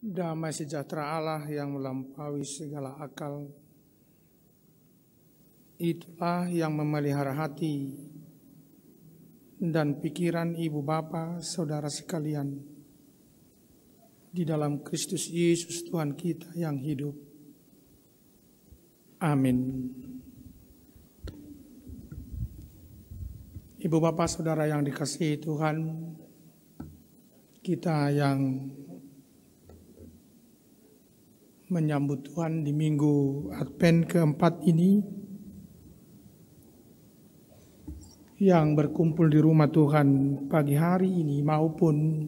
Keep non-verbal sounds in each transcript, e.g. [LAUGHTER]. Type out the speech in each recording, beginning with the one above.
damai sejahtera Allah yang melampaui segala akal. Itulah yang memelihara hati dan pikiran ibu bapa saudara sekalian di dalam Kristus Yesus Tuhan kita yang hidup. Amin. Ibu bapa saudara yang dikasihi Tuhan, kita yang menyambut Tuhan di minggu Advent keempat ini yang berkumpul di rumah Tuhan pagi hari ini maupun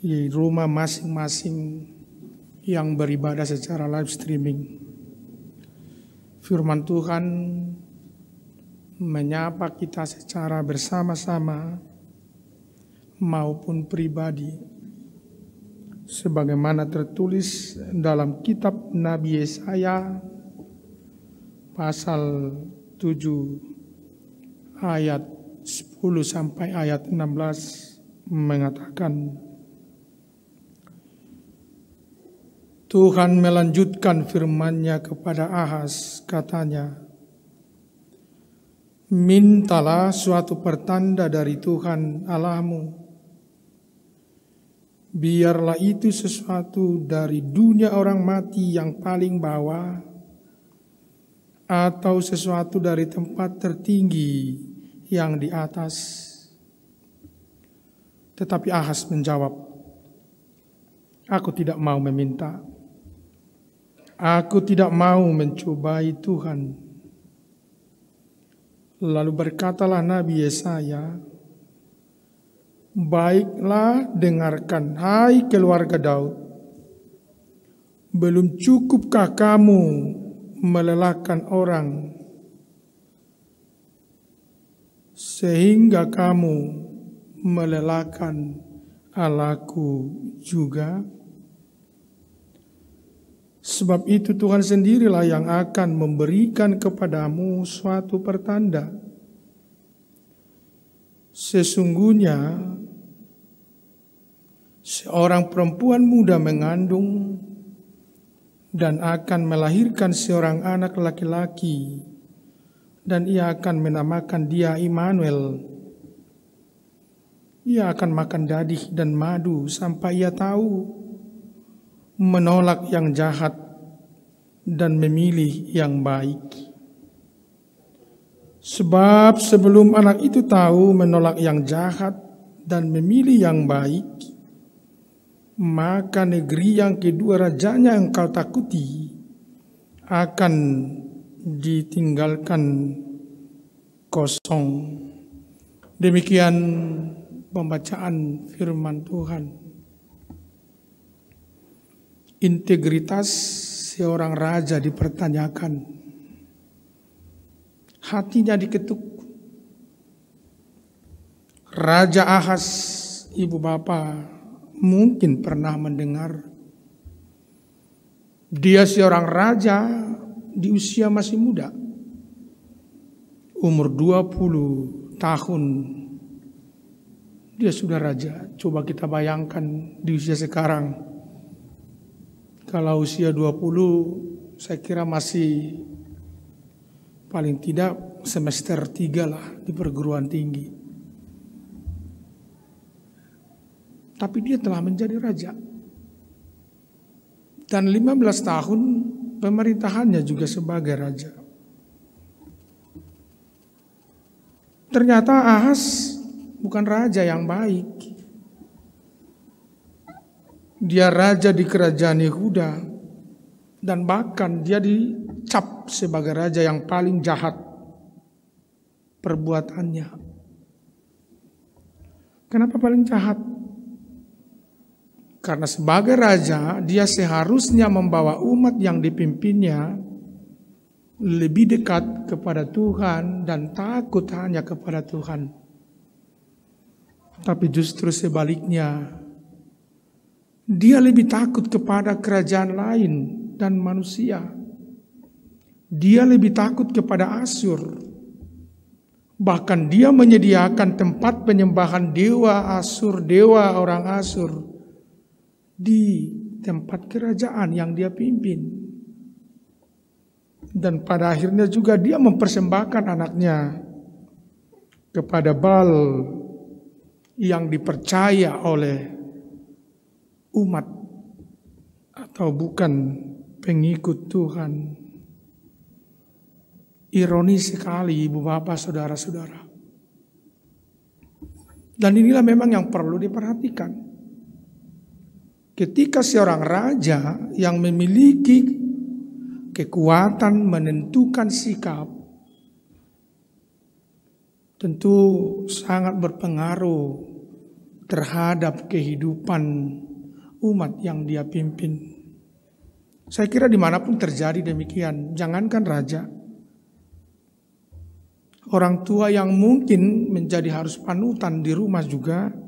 di rumah masing-masing yang beribadah secara live streaming. Firman Tuhan menyapa kita secara bersama-sama maupun pribadi sebagaimana tertulis dalam kitab Nabi Yesaya pasal 7 ayat 10 sampai ayat 16 mengatakan Tuhan melanjutkan firman-Nya kepada Ahas katanya Mintalah suatu pertanda dari Tuhan Allahmu biarlah itu sesuatu dari dunia orang mati yang paling bawah atau sesuatu dari tempat tertinggi yang di atas. Tetapi Ahas menjawab, Aku tidak mau meminta. Aku tidak mau mencobai Tuhan. Lalu berkatalah Nabi Yesaya, Baiklah, dengarkan hai keluarga Daud. Belum cukupkah kamu melelahkan orang sehingga kamu melelahkan Allahku juga? Sebab itu Tuhan sendirilah yang akan memberikan kepadamu suatu pertanda. Sesungguhnya seorang perempuan muda mengandung dan akan melahirkan seorang anak laki-laki dan ia akan menamakan dia Immanuel. Ia akan makan dadih dan madu sampai ia tahu menolak yang jahat dan memilih yang baik. Sebab sebelum anak itu tahu menolak yang jahat dan memilih yang baik, maka negeri yang kedua rajanya yang kau takuti akan ditinggalkan kosong. Demikian pembacaan firman Tuhan. Integritas seorang raja dipertanyakan. Hatinya diketuk. Raja Ahas, ibu bapak mungkin pernah mendengar dia seorang raja di usia masih muda. Umur 20 tahun dia sudah raja. Coba kita bayangkan di usia sekarang. Kalau usia 20 saya kira masih paling tidak semester 3 lah di perguruan tinggi. tapi dia telah menjadi raja. Dan 15 tahun pemerintahannya juga sebagai raja. Ternyata Ahas bukan raja yang baik. Dia raja di kerajaan Yehuda dan bahkan dia dicap sebagai raja yang paling jahat perbuatannya. Kenapa paling jahat? Karena sebagai raja, dia seharusnya membawa umat yang dipimpinnya lebih dekat kepada Tuhan dan takut hanya kepada Tuhan. Tapi justru sebaliknya, dia lebih takut kepada kerajaan lain dan manusia. Dia lebih takut kepada asur. Bahkan dia menyediakan tempat penyembahan dewa Asur, dewa orang Asur di tempat kerajaan yang dia pimpin. Dan pada akhirnya juga dia mempersembahkan anaknya kepada Bal yang dipercaya oleh umat atau bukan pengikut Tuhan. Ironis sekali ibu bapak saudara-saudara. Dan inilah memang yang perlu diperhatikan. Ketika seorang raja yang memiliki kekuatan menentukan sikap, tentu sangat berpengaruh terhadap kehidupan umat yang dia pimpin. Saya kira dimanapun terjadi demikian, jangankan raja, orang tua yang mungkin menjadi harus panutan di rumah juga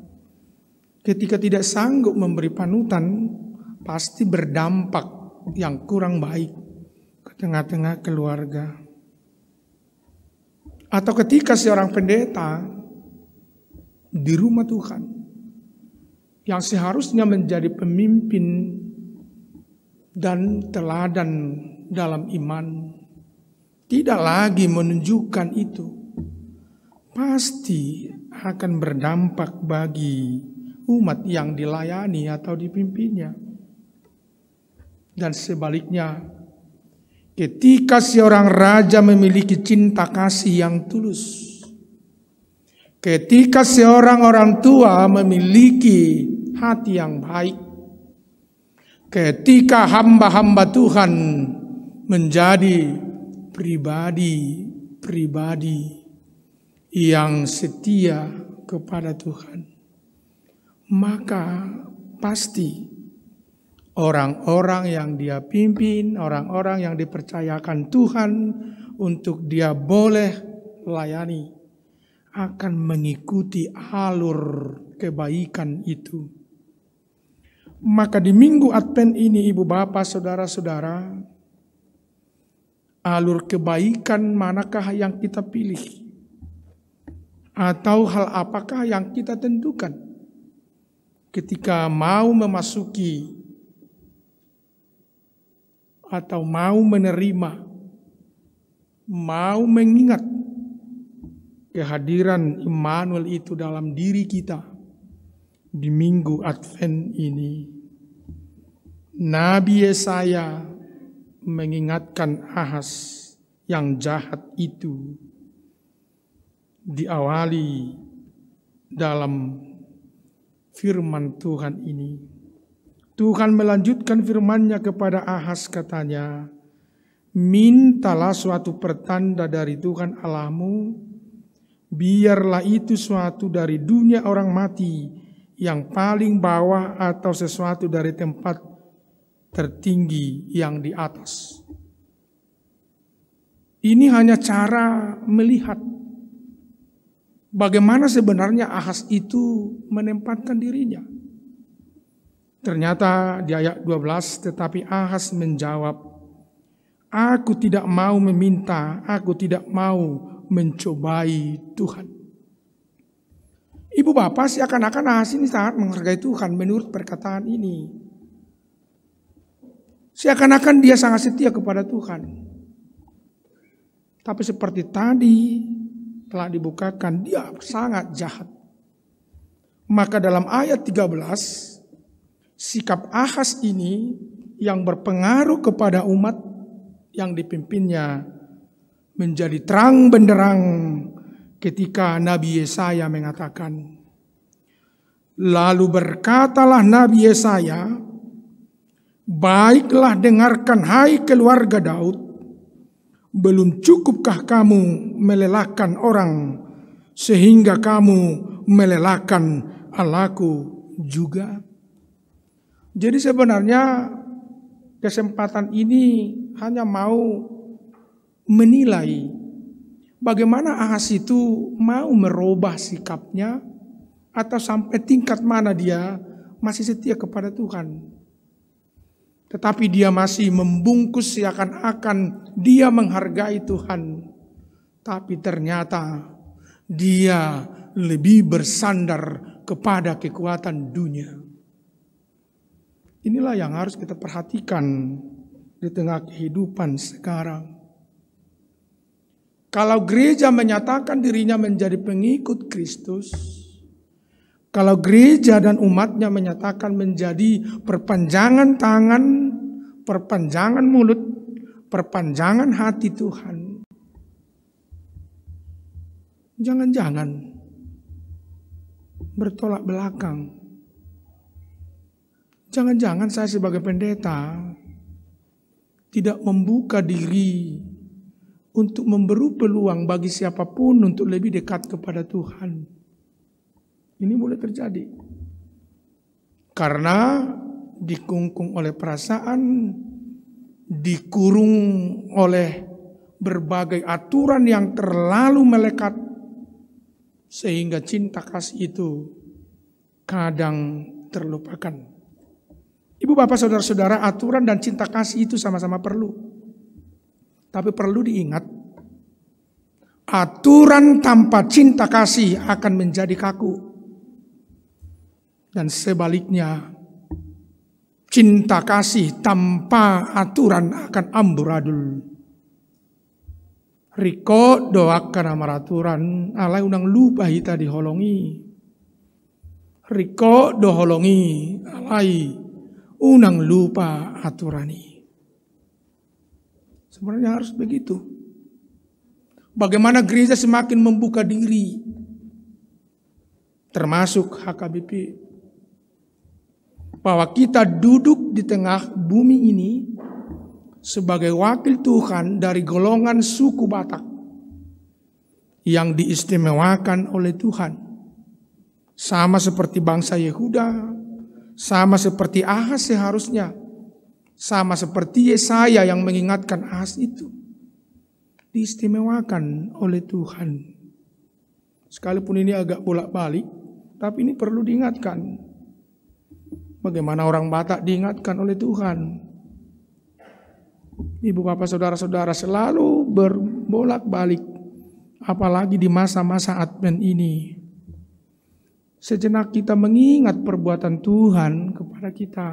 ketika tidak sanggup memberi panutan, pasti berdampak yang kurang baik ke tengah-tengah keluarga. Atau ketika seorang pendeta di rumah Tuhan yang seharusnya menjadi pemimpin dan teladan dalam iman tidak lagi menunjukkan itu pasti akan berdampak bagi umat yang dilayani atau dipimpinnya. Dan sebaliknya, ketika seorang raja memiliki cinta kasih yang tulus, ketika seorang orang tua memiliki hati yang baik, ketika hamba-hamba Tuhan menjadi pribadi-pribadi yang setia kepada Tuhan maka pasti orang-orang yang dia pimpin, orang-orang yang dipercayakan Tuhan untuk dia boleh layani akan mengikuti alur kebaikan itu. Maka di minggu Advent ini ibu bapak saudara-saudara, alur kebaikan manakah yang kita pilih? Atau hal apakah yang kita tentukan? ketika mau memasuki atau mau menerima, mau mengingat kehadiran Immanuel itu dalam diri kita di minggu Advent ini. Nabi Yesaya mengingatkan Ahas yang jahat itu diawali dalam firman Tuhan ini. Tuhan melanjutkan firmannya kepada Ahas katanya, Mintalah suatu pertanda dari Tuhan Allahmu, biarlah itu suatu dari dunia orang mati yang paling bawah atau sesuatu dari tempat tertinggi yang di atas. Ini hanya cara melihat bagaimana sebenarnya Ahas itu menempatkan dirinya. Ternyata di ayat 12, tetapi Ahas menjawab, Aku tidak mau meminta, aku tidak mau mencobai Tuhan. Ibu bapak seakan-akan Ahas ini sangat menghargai Tuhan menurut perkataan ini. Seakan-akan dia sangat setia kepada Tuhan. Tapi seperti tadi telah dibukakan, dia sangat jahat. Maka dalam ayat 13, sikap Ahas ini yang berpengaruh kepada umat yang dipimpinnya menjadi terang benderang ketika Nabi Yesaya mengatakan, Lalu berkatalah Nabi Yesaya, Baiklah dengarkan hai keluarga Daud, belum cukupkah kamu melelahkan orang sehingga kamu melelahkan Allahku juga? Jadi sebenarnya kesempatan ini hanya mau menilai bagaimana Ahas itu mau merubah sikapnya atau sampai tingkat mana dia masih setia kepada Tuhan. Tetapi dia masih membungkus seakan-akan dia menghargai Tuhan. Tapi ternyata dia lebih bersandar kepada kekuatan dunia. Inilah yang harus kita perhatikan di tengah kehidupan sekarang. Kalau gereja menyatakan dirinya menjadi pengikut Kristus, kalau gereja dan umatnya menyatakan menjadi perpanjangan tangan perpanjangan mulut, perpanjangan hati Tuhan. Jangan-jangan bertolak belakang. Jangan-jangan saya sebagai pendeta tidak membuka diri untuk memberi peluang bagi siapapun untuk lebih dekat kepada Tuhan. Ini boleh terjadi. Karena dikungkung oleh perasaan, dikurung oleh berbagai aturan yang terlalu melekat sehingga cinta kasih itu kadang terlupakan. Ibu bapak saudara-saudara aturan dan cinta kasih itu sama-sama perlu. Tapi perlu diingat aturan tanpa cinta kasih akan menjadi kaku. Dan sebaliknya cinta kasih tanpa aturan akan amburadul. Riko doakan amar aturan, alai unang lupa hita diholongi. Riko doholongi, alai unang lupa aturani. Sebenarnya harus begitu. Bagaimana gereja semakin membuka diri, termasuk HKBP bahwa kita duduk di tengah bumi ini sebagai wakil Tuhan dari golongan suku Batak yang diistimewakan oleh Tuhan. Sama seperti bangsa Yehuda, sama seperti Ahas seharusnya, sama seperti Yesaya yang mengingatkan Ahas itu. Diistimewakan oleh Tuhan. Sekalipun ini agak bolak-balik, tapi ini perlu diingatkan Bagaimana orang Batak diingatkan oleh Tuhan. Ibu bapak saudara-saudara selalu berbolak-balik. Apalagi di masa-masa Advent ini. Sejenak kita mengingat perbuatan Tuhan kepada kita.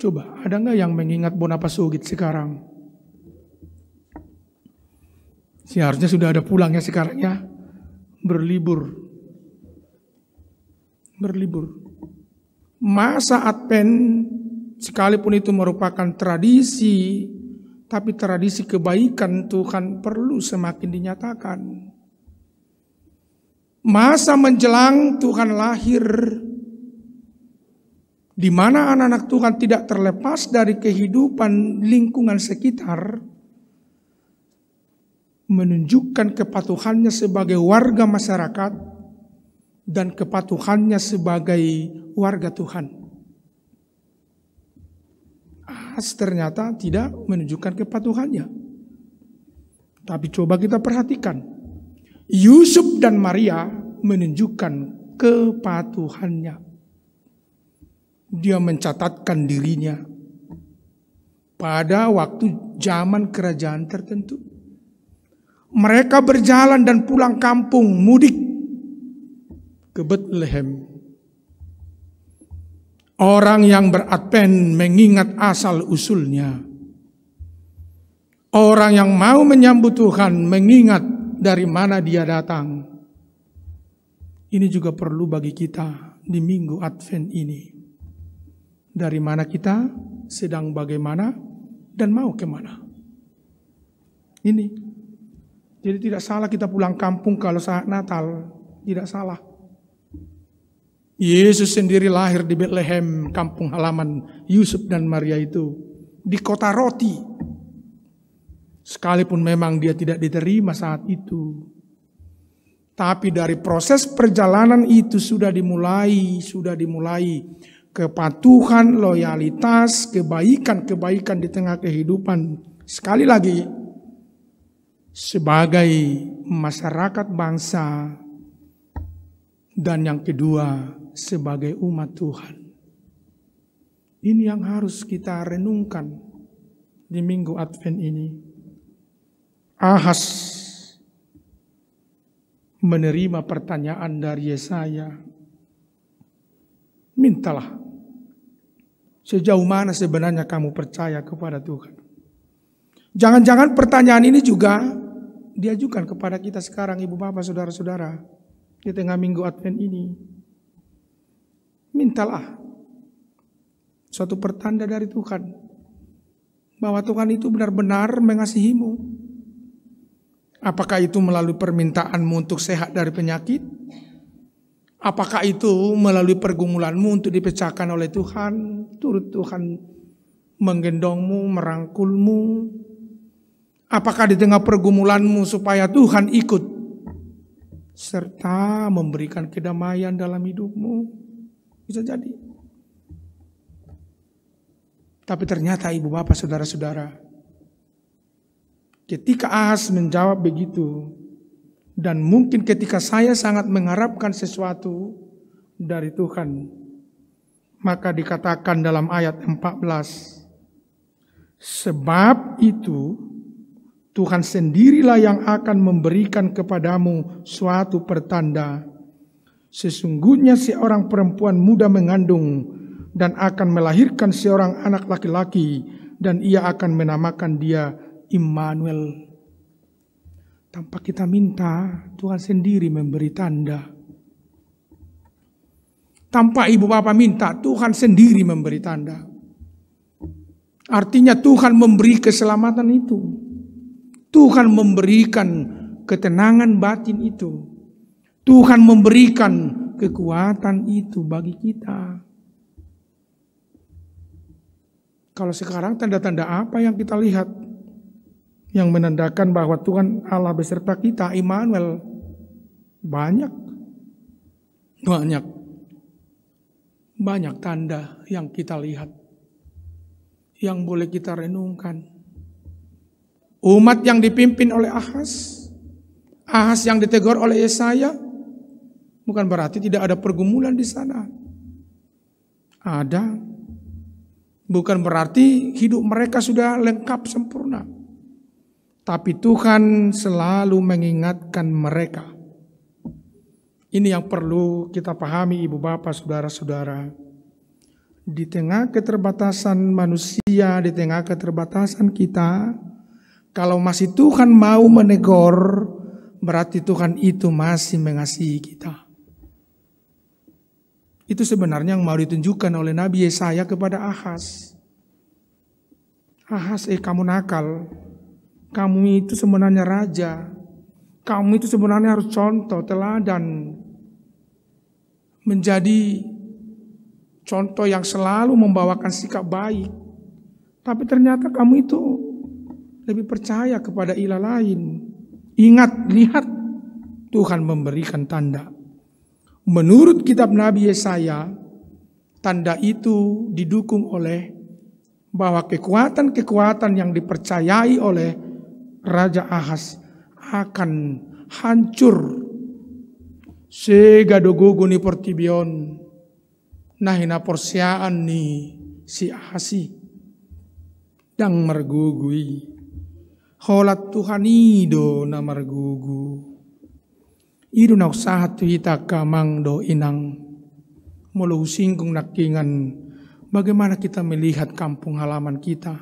Coba, ada nggak yang mengingat Bonapa Bonapasugit sekarang? Seharusnya sudah ada pulangnya sekarang ya. Berlibur berlibur. Masa Advent sekalipun itu merupakan tradisi, tapi tradisi kebaikan Tuhan perlu semakin dinyatakan. Masa menjelang Tuhan lahir, di mana anak-anak Tuhan tidak terlepas dari kehidupan lingkungan sekitar, menunjukkan kepatuhannya sebagai warga masyarakat dan kepatuhannya sebagai warga Tuhan. Ahas ternyata tidak menunjukkan kepatuhannya. Tapi coba kita perhatikan. Yusuf dan Maria menunjukkan kepatuhannya. Dia mencatatkan dirinya pada waktu zaman kerajaan tertentu. Mereka berjalan dan pulang kampung mudik ke Bethlehem. Orang yang beradven mengingat asal usulnya. Orang yang mau menyambut Tuhan mengingat dari mana dia datang. Ini juga perlu bagi kita di minggu Advent ini. Dari mana kita, sedang bagaimana, dan mau kemana. Ini. Jadi tidak salah kita pulang kampung kalau saat Natal. Tidak salah. Yesus sendiri lahir di Bethlehem, kampung halaman Yusuf dan Maria itu. Di kota roti. Sekalipun memang dia tidak diterima saat itu. Tapi dari proses perjalanan itu sudah dimulai, sudah dimulai kepatuhan, loyalitas, kebaikan-kebaikan di tengah kehidupan. Sekali lagi, sebagai masyarakat bangsa, dan yang kedua, sebagai umat Tuhan. Ini yang harus kita renungkan di Minggu Advent ini. Ahas menerima pertanyaan dari Yesaya. Mintalah sejauh mana sebenarnya kamu percaya kepada Tuhan. Jangan-jangan pertanyaan ini juga diajukan kepada kita sekarang, ibu bapak, saudara-saudara, di tengah minggu Advent ini mintalah suatu pertanda dari Tuhan bahwa Tuhan itu benar-benar mengasihimu. Apakah itu melalui permintaanmu untuk sehat dari penyakit? Apakah itu melalui pergumulanmu untuk dipecahkan oleh Tuhan, turut Tuhan menggendongmu, merangkulmu? Apakah di tengah pergumulanmu supaya Tuhan ikut serta memberikan kedamaian dalam hidupmu? Bisa jadi. Tapi ternyata ibu bapak saudara-saudara, ketika Ahas menjawab begitu, dan mungkin ketika saya sangat mengharapkan sesuatu dari Tuhan, maka dikatakan dalam ayat 14, sebab itu Tuhan sendirilah yang akan memberikan kepadamu suatu pertanda Sesungguhnya seorang perempuan muda mengandung dan akan melahirkan seorang anak laki-laki dan ia akan menamakan dia Immanuel. Tanpa kita minta, Tuhan sendiri memberi tanda. Tanpa ibu bapak minta, Tuhan sendiri memberi tanda. Artinya Tuhan memberi keselamatan itu. Tuhan memberikan ketenangan batin itu. Tuhan memberikan kekuatan itu bagi kita. Kalau sekarang tanda-tanda apa yang kita lihat? Yang menandakan bahwa Tuhan Allah beserta kita, Immanuel. Banyak. Banyak. Banyak tanda yang kita lihat. Yang boleh kita renungkan. Umat yang dipimpin oleh Ahas. Ahas yang ditegur oleh Yesaya Bukan berarti tidak ada pergumulan di sana. Ada. Bukan berarti hidup mereka sudah lengkap sempurna. Tapi Tuhan selalu mengingatkan mereka. Ini yang perlu kita pahami ibu bapak, saudara-saudara. Di tengah keterbatasan manusia, di tengah keterbatasan kita, kalau masih Tuhan mau menegur, berarti Tuhan itu masih mengasihi kita. Itu sebenarnya yang mau ditunjukkan oleh Nabi Yesaya kepada Ahas. Ahas, eh kamu nakal. Kamu itu sebenarnya raja. Kamu itu sebenarnya harus contoh, teladan. Menjadi contoh yang selalu membawakan sikap baik. Tapi ternyata kamu itu lebih percaya kepada ilah lain. Ingat, lihat Tuhan memberikan tanda. Menurut kitab Nabi Yesaya, tanda itu didukung oleh bahwa kekuatan-kekuatan yang dipercayai oleh Raja Ahas akan hancur. Sega dogogo ni portibion, nahina porsiaan ni si Ahasi, dang mergugui. Holat Tuhanido na mergugui irunak sahat kita kamang do inang mulu singgung nakingan bagaimana kita melihat kampung halaman kita.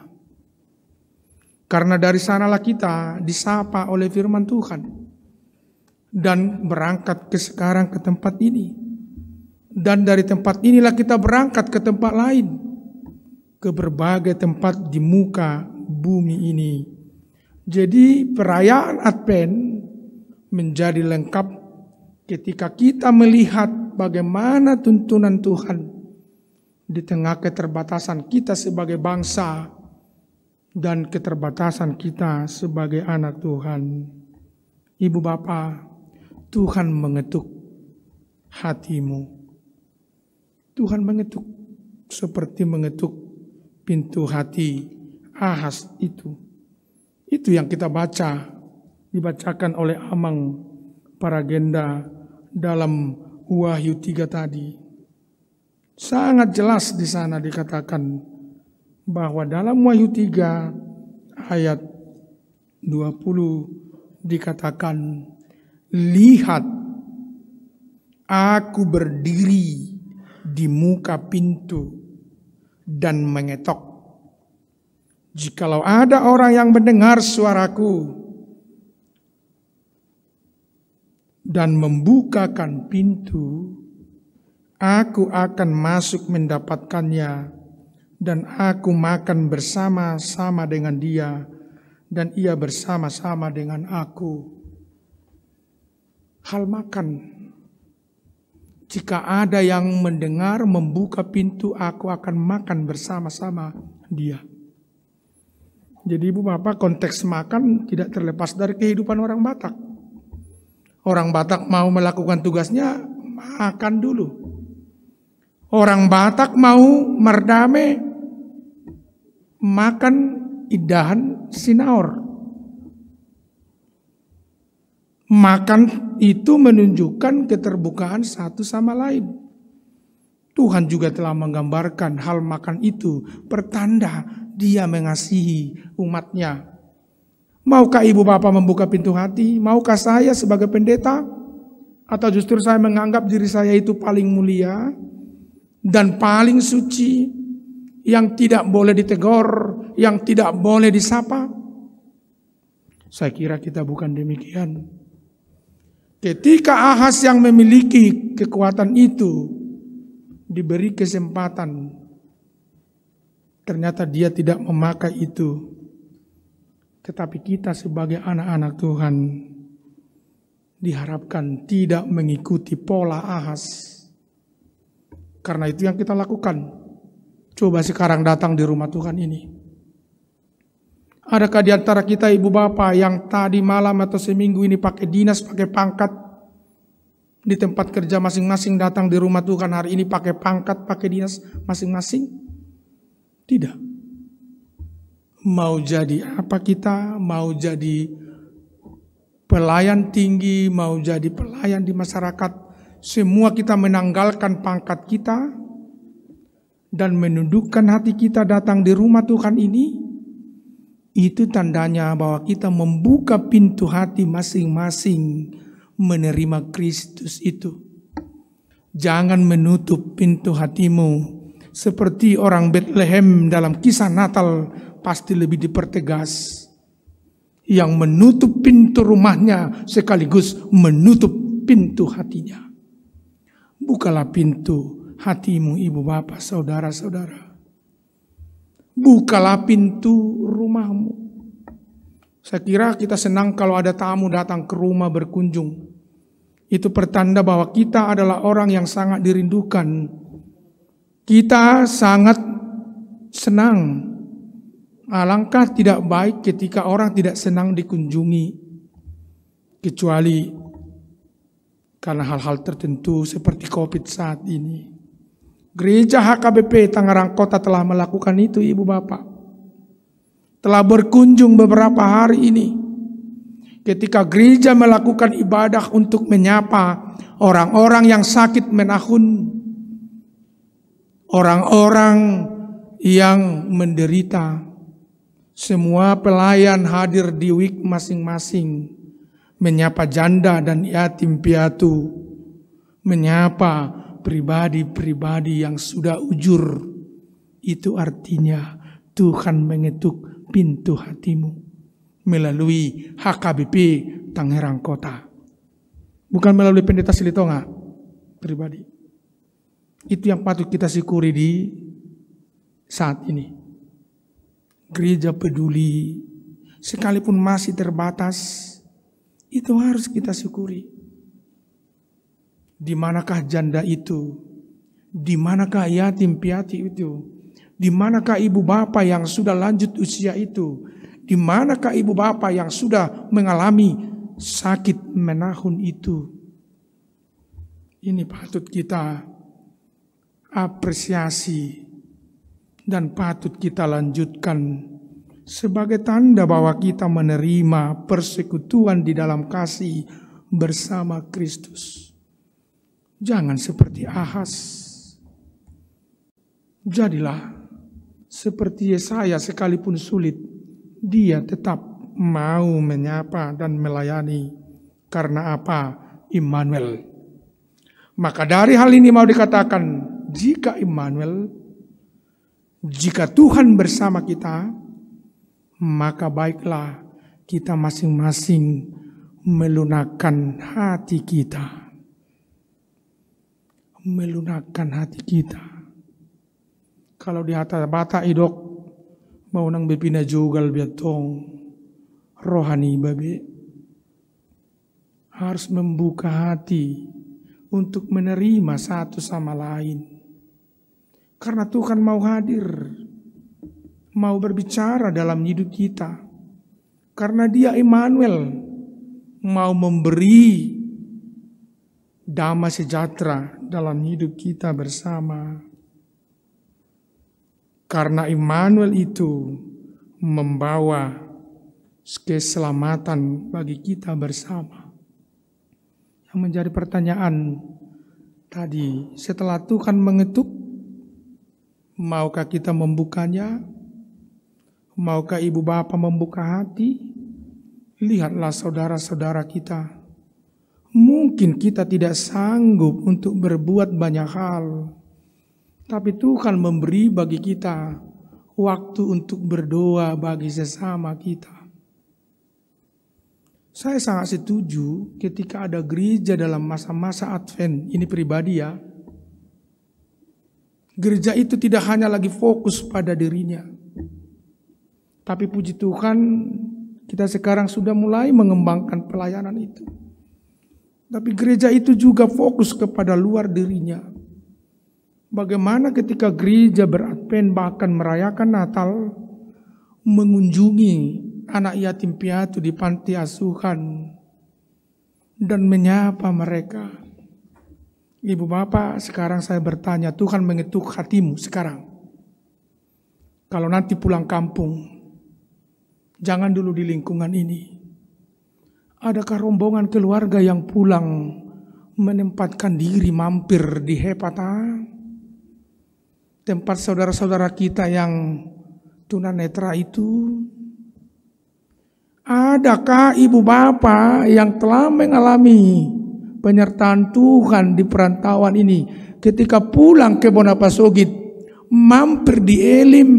Karena dari sanalah kita disapa oleh firman Tuhan dan berangkat ke sekarang ke tempat ini. Dan dari tempat inilah kita berangkat ke tempat lain, ke berbagai tempat di muka bumi ini. Jadi perayaan Advent menjadi lengkap Ketika kita melihat bagaimana tuntunan Tuhan di tengah keterbatasan kita sebagai bangsa dan keterbatasan kita sebagai anak Tuhan. Ibu Bapa, Tuhan mengetuk hatimu. Tuhan mengetuk seperti mengetuk pintu hati Ahas itu. Itu yang kita baca, dibacakan oleh Amang para genda dalam Wahyu 3 tadi. Sangat jelas di sana dikatakan bahwa dalam Wahyu 3 ayat 20 dikatakan lihat aku berdiri di muka pintu dan mengetok. Jikalau ada orang yang mendengar suaraku dan membukakan pintu, aku akan masuk mendapatkannya, dan aku makan bersama-sama dengan dia, dan ia bersama-sama dengan aku. Hal makan, jika ada yang mendengar membuka pintu, aku akan makan bersama-sama dia. Jadi ibu bapak konteks makan tidak terlepas dari kehidupan orang Batak. Orang Batak mau melakukan tugasnya, makan dulu. Orang Batak mau merdame, makan idahan sinaur. Makan itu menunjukkan keterbukaan satu sama lain. Tuhan juga telah menggambarkan hal makan itu pertanda dia mengasihi umatnya Maukah ibu bapak membuka pintu hati? Maukah saya sebagai pendeta? Atau justru saya menganggap diri saya itu paling mulia dan paling suci yang tidak boleh ditegor, yang tidak boleh disapa? Saya kira kita bukan demikian. Ketika Ahas yang memiliki kekuatan itu diberi kesempatan, ternyata dia tidak memakai itu tetapi kita sebagai anak-anak Tuhan diharapkan tidak mengikuti pola ahas. Karena itu yang kita lakukan. Coba sekarang datang di rumah Tuhan ini. Adakah di antara kita ibu bapak yang tadi malam atau seminggu ini pakai dinas, pakai pangkat, di tempat kerja masing-masing datang di rumah Tuhan hari ini pakai pangkat, pakai dinas masing-masing? Tidak mau jadi apa kita, mau jadi pelayan tinggi, mau jadi pelayan di masyarakat, semua kita menanggalkan pangkat kita dan menundukkan hati kita datang di rumah Tuhan ini, itu tandanya bahwa kita membuka pintu hati masing-masing menerima Kristus itu. Jangan menutup pintu hatimu seperti orang Bethlehem dalam kisah Natal pasti lebih dipertegas. Yang menutup pintu rumahnya sekaligus menutup pintu hatinya. Bukalah pintu hatimu ibu bapak saudara-saudara. Bukalah pintu rumahmu. Saya kira kita senang kalau ada tamu datang ke rumah berkunjung. Itu pertanda bahwa kita adalah orang yang sangat dirindukan. Kita sangat senang Alangkah tidak baik ketika orang tidak senang dikunjungi, kecuali karena hal-hal tertentu seperti COVID saat ini. Gereja HKBP Tangerang Kota telah melakukan itu, Ibu Bapak. Telah berkunjung beberapa hari ini. Ketika gereja melakukan ibadah untuk menyapa orang-orang yang sakit menahun, orang-orang yang menderita semua pelayan hadir di wik masing-masing, menyapa janda dan yatim piatu, menyapa pribadi-pribadi yang sudah ujur. Itu artinya Tuhan mengetuk pintu hatimu melalui HKBP Tangerang Kota. Bukan melalui pendeta Silitonga pribadi. Itu yang patut kita syukuri di saat ini gereja peduli, sekalipun masih terbatas, itu harus kita syukuri. Di manakah janda itu? Di manakah yatim piatu itu? Di manakah ibu bapa yang sudah lanjut usia itu? Di manakah ibu bapa yang sudah mengalami sakit menahun itu? Ini patut kita apresiasi dan patut kita lanjutkan sebagai tanda bahwa kita menerima persekutuan di dalam kasih bersama Kristus. Jangan seperti Ahas. Jadilah seperti Yesaya sekalipun sulit, dia tetap mau menyapa dan melayani. Karena apa? Immanuel. Maka dari hal ini mau dikatakan, jika Immanuel jika Tuhan bersama kita, maka baiklah kita masing-masing melunakkan hati kita. Melunakkan hati kita. Kalau di atas bata idok, mau nang bepina lebih biatong, rohani babi. Harus membuka hati untuk menerima satu sama lain karena Tuhan mau hadir, mau berbicara dalam hidup kita. Karena dia Emmanuel, mau memberi damai sejahtera dalam hidup kita bersama. Karena Immanuel itu membawa keselamatan bagi kita bersama. Yang menjadi pertanyaan tadi, setelah Tuhan mengetuk Maukah kita membukanya? Maukah ibu bapa membuka hati? Lihatlah saudara-saudara kita. Mungkin kita tidak sanggup untuk berbuat banyak hal. Tapi Tuhan memberi bagi kita waktu untuk berdoa bagi sesama kita. Saya sangat setuju ketika ada gereja dalam masa-masa Advent, ini pribadi ya, Gereja itu tidak hanya lagi fokus pada dirinya. Tapi puji Tuhan kita sekarang sudah mulai mengembangkan pelayanan itu. Tapi gereja itu juga fokus kepada luar dirinya. Bagaimana ketika gereja beradven bahkan merayakan Natal mengunjungi anak yatim piatu di panti asuhan dan menyapa mereka. Ibu bapak, sekarang saya bertanya, Tuhan mengetuk hatimu sekarang. Kalau nanti pulang kampung, jangan dulu di lingkungan ini. Adakah rombongan keluarga yang pulang menempatkan diri mampir di Hepata? Tempat saudara-saudara kita yang tunanetra itu? Adakah ibu bapak yang telah mengalami penyertaan Tuhan di perantauan ini. Ketika pulang ke Bonapasogit, mampir di Elim,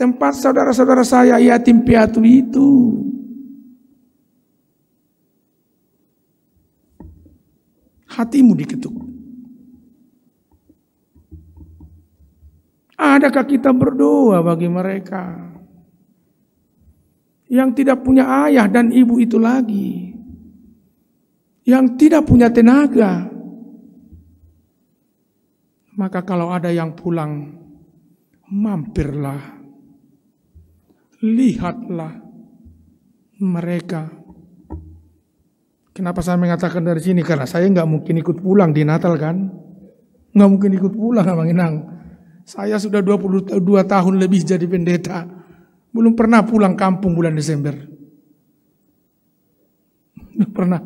tempat saudara-saudara saya yatim piatu itu. Hatimu diketuk. Adakah kita berdoa bagi mereka yang tidak punya ayah dan ibu itu lagi? yang tidak punya tenaga. Maka kalau ada yang pulang, mampirlah, lihatlah mereka. Kenapa saya mengatakan dari sini? Karena saya nggak mungkin ikut pulang di Natal kan? Nggak mungkin ikut pulang, Bang Inang. Saya sudah 22 tahun lebih jadi pendeta. Belum pernah pulang kampung bulan Desember. Belum pernah.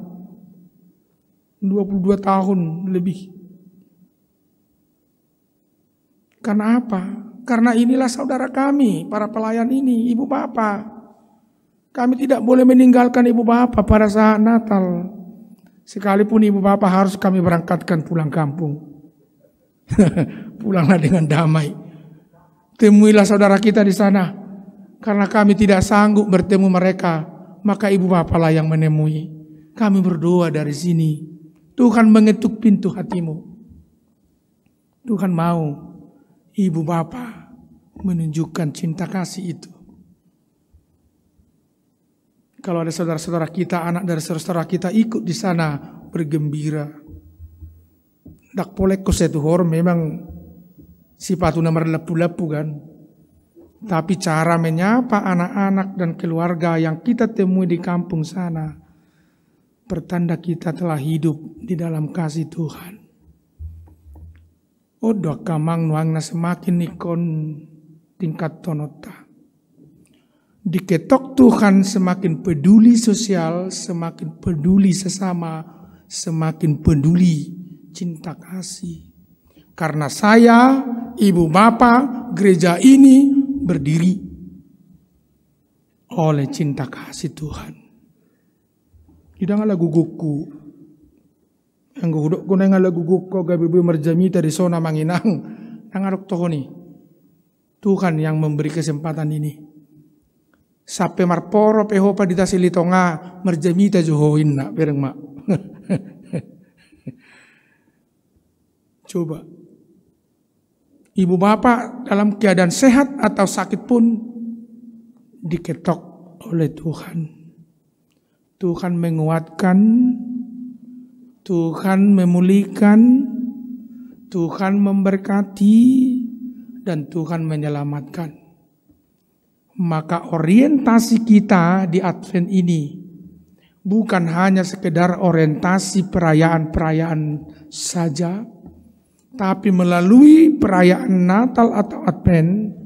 22 tahun lebih. Karena apa? Karena inilah saudara kami, para pelayan ini, ibu bapak. Kami tidak boleh meninggalkan ibu bapak pada saat Natal. Sekalipun ibu bapak harus kami berangkatkan pulang kampung. [LAUGHS] Pulanglah dengan damai. Temuilah saudara kita di sana. Karena kami tidak sanggup bertemu mereka, maka ibu bapaklah yang menemui. Kami berdoa dari sini. Tuhan mengetuk pintu hatimu. Tuhan mau ibu bapa menunjukkan cinta kasih itu. Kalau ada saudara-saudara kita, anak dari saudara-saudara kita ikut di sana bergembira. Tak boleh kau hor memang sifat nomor lepu-lepu kan. Tapi cara menyapa anak-anak dan keluarga yang kita temui di kampung sana pertanda kita telah hidup di dalam kasih Tuhan. Oh, doa kamang nuangna semakin ikon tingkat tonota. Diketok Tuhan semakin peduli sosial, semakin peduli sesama, semakin peduli cinta kasih. Karena saya, ibu bapak, gereja ini berdiri oleh cinta kasih Tuhan. Hidanganlah gugukku Yang gudok kuna yang ala gugukku bui merjami dari sona manginang. Nang arok ni. Tuhan yang memberi kesempatan ini. Sape marporo peho padita silitonga merjami ta nak, bereng mak. [LAUGHS] Coba ibu bapak dalam keadaan sehat atau sakit pun diketok oleh Tuhan. Tuhan menguatkan, Tuhan memulihkan, Tuhan memberkati, dan Tuhan menyelamatkan. Maka orientasi kita di Advent ini bukan hanya sekedar orientasi perayaan-perayaan saja, tapi melalui perayaan Natal atau Advent,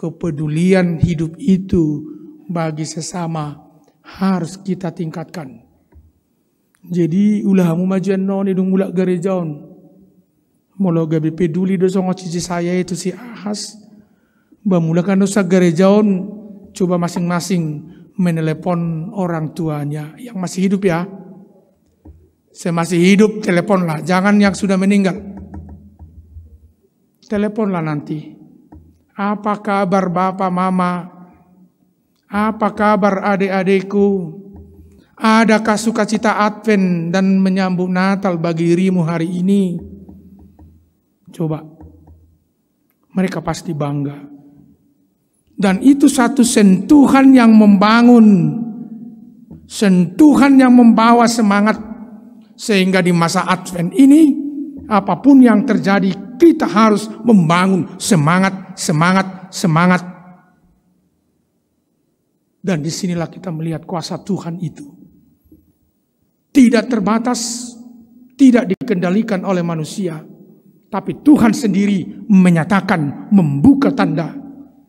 kepedulian hidup itu bagi sesama harus kita tingkatkan. Jadi ulah mumajian non itu mulak garejaun. Molo gabi peduli dosa ngocici saya itu si ahas. Bamulakan dosa garejaun coba masing-masing menelepon orang tuanya yang masih hidup ya. Saya masih hidup teleponlah, jangan yang sudah meninggal. Teleponlah nanti. Apa kabar bapak mama? Apa kabar adik-adikku? Adakah sukacita Advent dan menyambut Natal bagi dirimu hari ini? Coba. Mereka pasti bangga. Dan itu satu sentuhan yang membangun. Sentuhan yang membawa semangat. Sehingga di masa Advent ini, apapun yang terjadi, kita harus membangun semangat, semangat, semangat dan disinilah kita melihat kuasa Tuhan itu. Tidak terbatas, tidak dikendalikan oleh manusia. Tapi Tuhan sendiri menyatakan, membuka tanda.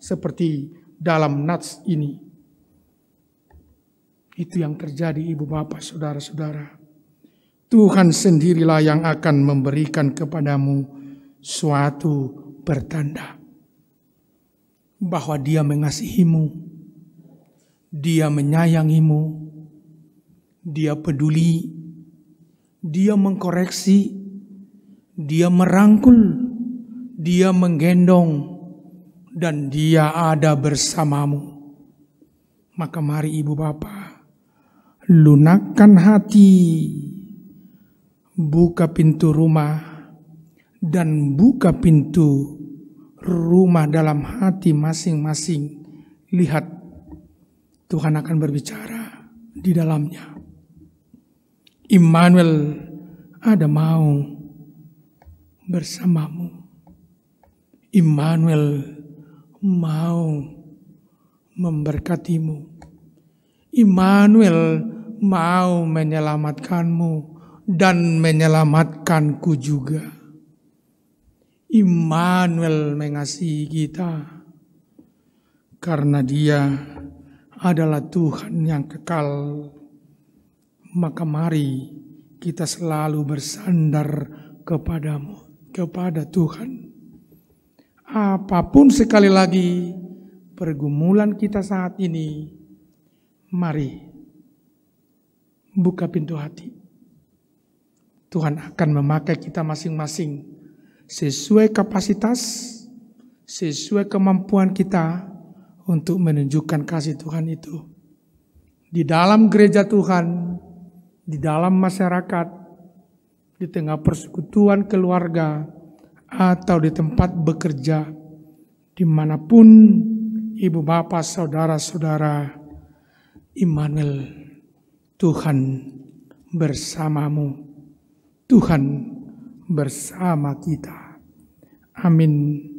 Seperti dalam nats ini. Itu yang terjadi ibu bapak, saudara-saudara. Tuhan sendirilah yang akan memberikan kepadamu suatu pertanda. Bahwa dia mengasihimu dia menyayangimu, dia peduli, dia mengkoreksi, dia merangkul, dia menggendong, dan dia ada bersamamu. Maka mari ibu bapa, lunakkan hati, buka pintu rumah, dan buka pintu rumah dalam hati masing-masing. Lihat Tuhan akan berbicara di dalamnya. Immanuel ada mau bersamamu. Immanuel mau memberkatimu. Immanuel mau menyelamatkanmu dan menyelamatkanku juga. Immanuel mengasihi kita karena dia adalah Tuhan yang kekal. Maka mari kita selalu bersandar kepadamu, kepada Tuhan. Apapun sekali lagi pergumulan kita saat ini, mari buka pintu hati. Tuhan akan memakai kita masing-masing sesuai kapasitas, sesuai kemampuan kita, untuk menunjukkan kasih Tuhan itu. Di dalam gereja Tuhan, di dalam masyarakat, di tengah persekutuan keluarga, atau di tempat bekerja, dimanapun ibu bapak, saudara-saudara, Immanuel, Tuhan bersamamu, Tuhan bersama kita. Amin.